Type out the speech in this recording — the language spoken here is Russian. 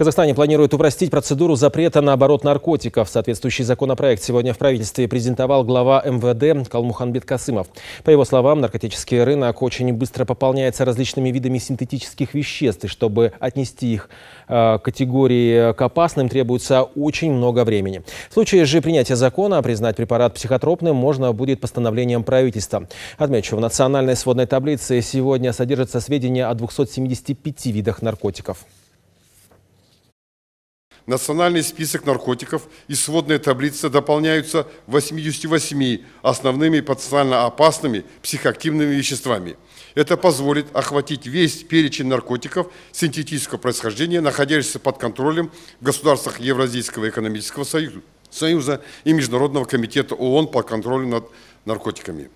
Казахстане планируют упростить процедуру запрета на оборот наркотиков. Соответствующий законопроект сегодня в правительстве презентовал глава МВД Калмуханбет Касымов. По его словам, наркотический рынок очень быстро пополняется различными видами синтетических веществ. И чтобы отнести их э, к категории э, к опасным, требуется очень много времени. В случае же принятия закона признать препарат психотропным можно будет постановлением правительства. Отмечу, в национальной сводной таблице сегодня содержатся сведения о 275 видах наркотиков национальный список наркотиков и сводная таблица дополняются 88 основными потенциально опасными психоактивными веществами. Это позволит охватить весь перечень наркотиков синтетического происхождения, находящихся под контролем в государствах Евразийского экономического союза, союза и Международного комитета ООН по контролю над наркотиками.